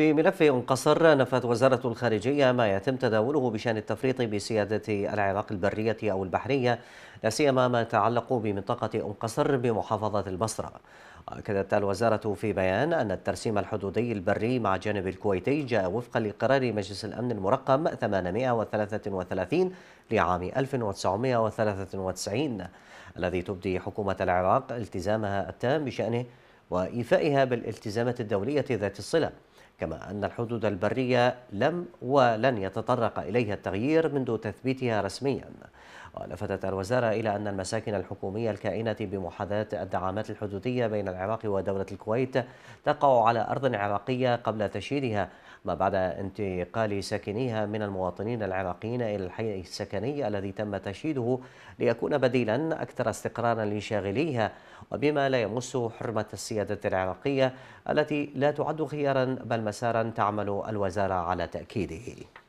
في ملف قصر نفت وزارة الخارجية ما يتم تداوله بشأن التفريط بسيادة العراق البرية أو البحرية لا سيما ما يتعلق بمنطقة أم قصر بمحافظة البصرة. أكدت الوزارة في بيان أن الترسيم الحدودي البري مع جانب الكويتي جاء وفقا لقرار مجلس الأمن المرقم 833 لعام 1993 الذي تبدي حكومة العراق التزامها التام بشأنه وإيفائها بالالتزامات الدولية ذات الصلة كما أن الحدود البرية لم ولن يتطرق إليها التغيير منذ تثبيتها رسميا ولفتت الوزارة إلى أن المساكن الحكومية الكائنة بمحاذاة الدعامات الحدودية بين العراق ودولة الكويت تقع على أرض عراقية قبل تشييدها ما بعد انتقال ساكنيها من المواطنين العراقيين إلى الحي السكني الذي تم تشييده ليكون بديلا أكثر استقرارا لشاغليها وبما لا يمس حرمة السيادة العراقية التي لا تعد خيارا بل مسارا تعمل الوزارة على تأكيده